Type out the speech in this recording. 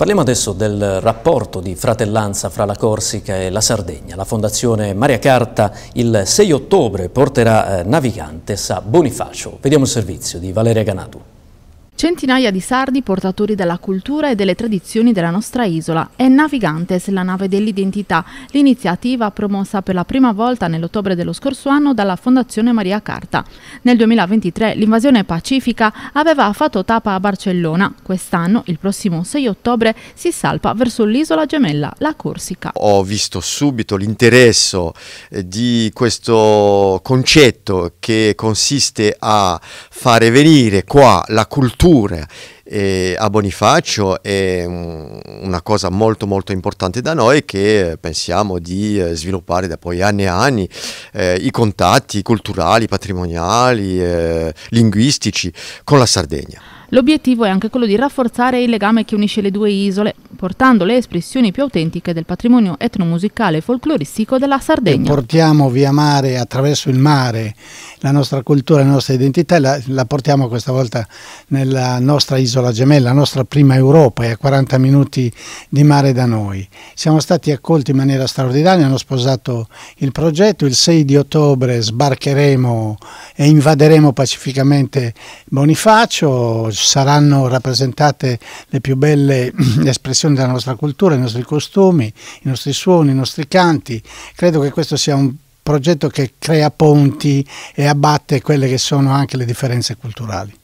Parliamo adesso del rapporto di fratellanza fra la Corsica e la Sardegna. La Fondazione Maria Carta il 6 ottobre porterà eh, Navigantes a Bonifacio. Vediamo il servizio di Valeria Ganatu. Centinaia di sardi portatori della cultura e delle tradizioni della nostra isola è Navigantes, la nave dell'identità, l'iniziativa promossa per la prima volta nell'ottobre dello scorso anno dalla Fondazione Maria Carta. Nel 2023 l'invasione pacifica aveva fatto tappa a Barcellona. Quest'anno, il prossimo 6 ottobre, si salpa verso l'isola gemella, la Corsica. Ho visto subito l'interesse eh, di questo concetto che consiste a fare venire qua la cultura cultura e a Bonifacio è una cosa molto molto importante da noi che pensiamo di eh, sviluppare da poi anni e anni eh, i contatti culturali, patrimoniali, eh, linguistici con la Sardegna. L'obiettivo è anche quello di rafforzare il legame che unisce le due isole portando le espressioni più autentiche del patrimonio etnomusicale e folcloristico della Sardegna. E portiamo via mare, attraverso il mare, la nostra cultura, la nostra identità, la, la portiamo questa volta nella nostra isola gemella, la nostra prima Europa, è a 40 minuti di mare da noi. Siamo stati accolti in maniera straordinaria, hanno sposato il progetto, il 6 di ottobre sbarcheremo e invaderemo pacificamente Bonifacio, saranno rappresentate le più belle espressioni trasmissione della nostra cultura, i nostri costumi, i nostri suoni, i nostri canti. Credo che questo sia un progetto che crea ponti e abbatte quelle che sono anche le differenze culturali.